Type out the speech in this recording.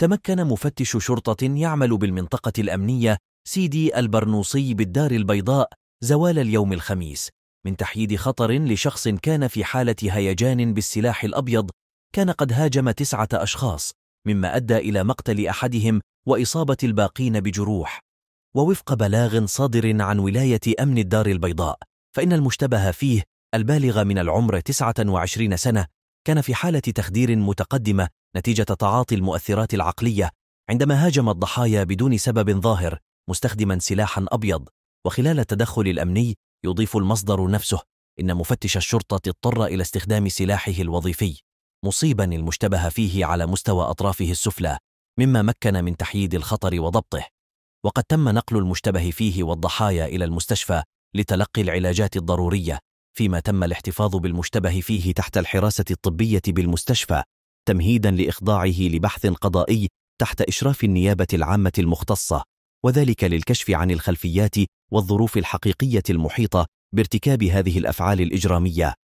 تمكن مفتش شرطة يعمل بالمنطقة الأمنية سيدي البرنوصي بالدار البيضاء زوال اليوم الخميس من تحييد خطر لشخص كان في حالة هيجان بالسلاح الأبيض كان قد هاجم تسعة أشخاص مما أدى إلى مقتل أحدهم وإصابة الباقين بجروح ووفق بلاغ صادر عن ولاية أمن الدار البيضاء فإن المشتبه فيه البالغ من العمر 29 سنة كان في حالة تخدير متقدمة نتيجة تعاطي المؤثرات العقلية عندما هاجم الضحايا بدون سبب ظاهر مستخدما سلاحا أبيض وخلال التدخل الأمني يضيف المصدر نفسه إن مفتش الشرطة اضطر إلى استخدام سلاحه الوظيفي مصيبا المشتبه فيه على مستوى أطرافه السفلى مما مكن من تحييد الخطر وضبطه وقد تم نقل المشتبه فيه والضحايا إلى المستشفى لتلقي العلاجات الضرورية فيما تم الاحتفاظ بالمشتبه فيه تحت الحراسة الطبية بالمستشفى تمهيدا لإخضاعه لبحث قضائي تحت إشراف النيابة العامة المختصة وذلك للكشف عن الخلفيات والظروف الحقيقية المحيطة بارتكاب هذه الأفعال الإجرامية